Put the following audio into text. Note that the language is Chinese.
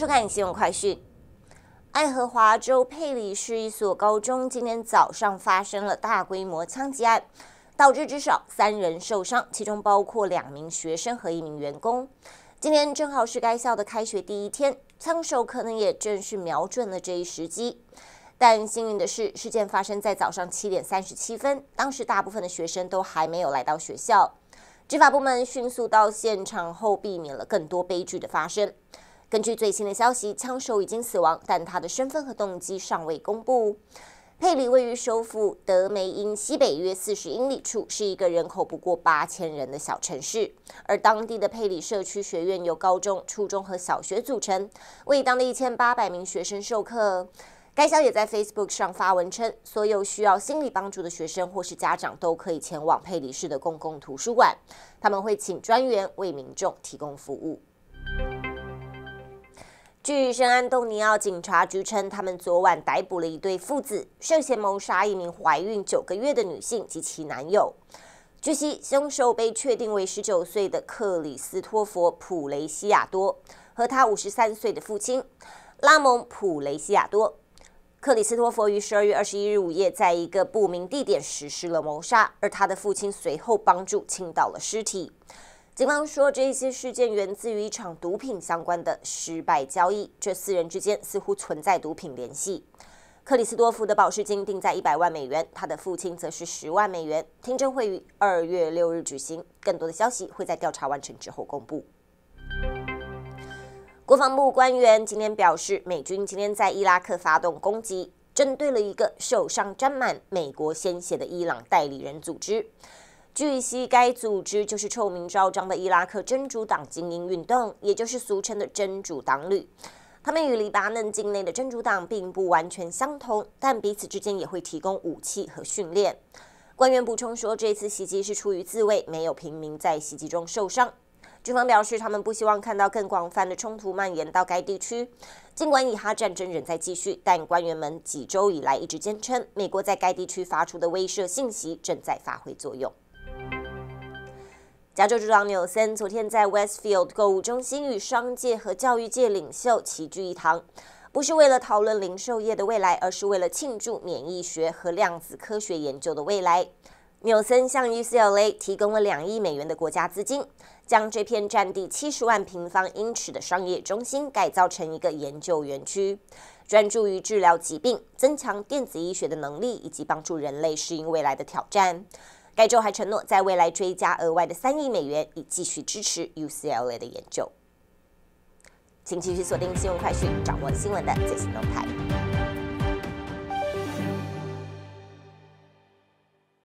收看新闻快讯。爱荷华州佩里市一所高中今天早上发生了大规模枪击案，导致至少三人受伤，其中包括两名学生和一名员工。今天正好是该校的开学第一天，枪手可能也正是瞄准了这一时机。但幸运的是，事件发生在早上七点三十七分，当时大部分的学生都还没有来到学校。执法部门迅速到现场后，避免了更多悲剧的发生。根据最新的消息，枪手已经死亡，但他的身份和动机尚未公布。佩里位于首府德梅因西北约四十英里处，是一个人口不过八千人的小城市。而当地的佩里社区学院由高中、初中和小学组成，为当地一千八百名学生授课。该校也在 Facebook 上发文称，所有需要心理帮助的学生或是家长都可以前往佩里市的公共图书馆，他们会请专员为民众提供服务。据圣安东尼奥警察局称，他们昨晚逮捕了一对父子，涉嫌谋杀一名怀孕九个月的女性及其男友。据悉，凶手被确定为十九岁的克里斯托弗·普雷西亚多和他五十三岁的父亲拉蒙·普雷西亚多。克里斯托弗于十二月二十一日午夜在一个不明地点实施了谋杀，而他的父亲随后帮助倾倒了尸体。警方说，这些事件源自于一场毒品相关的失败交易。这四人之间似乎存在毒品联系。克里斯多夫的保释金定在一百万美元，他的父亲则是十万美元。听证会于二月六日举行，更多的消息会在调查完成之后公布。国防部官员今天表示，美军今天在伊拉克发动攻击，针对了一个手上沾满美国鲜血的伊朗代理人组织。据悉，该组织就是臭名昭彰的伊拉克真主党精英运动，也就是俗称的真主党旅。他们与黎巴嫩境内的真主党并不完全相同，但彼此之间也会提供武器和训练。官员补充说，这次袭击是出于自卫，没有平民在袭击中受伤。军方表示，他们不希望看到更广泛的冲突蔓延到该地区。尽管以哈战争仍在继续，但官员们几周以来一直坚称，美国在该地区发出的威慑信息正在发挥作用。加州州长纽森昨天在 Westfield 购物中心与商界和教育界领袖齐聚一堂，不是为了讨论零售业的未来，而是为了庆祝免疫学和量子科学研究的未来。纽森向 UCLA 提供了两亿美元的国家资金，将这片占地七十万平方英尺的商业中心改造成一个研究园区，专注于治疗疾病、增强电子医学的能力，以及帮助人类适应未来的挑战。该州还承诺在未来追加额外的三亿美元，以继续支持 UCLA 的研究。请继续锁定《新闻快讯》，掌握新闻的最新动态。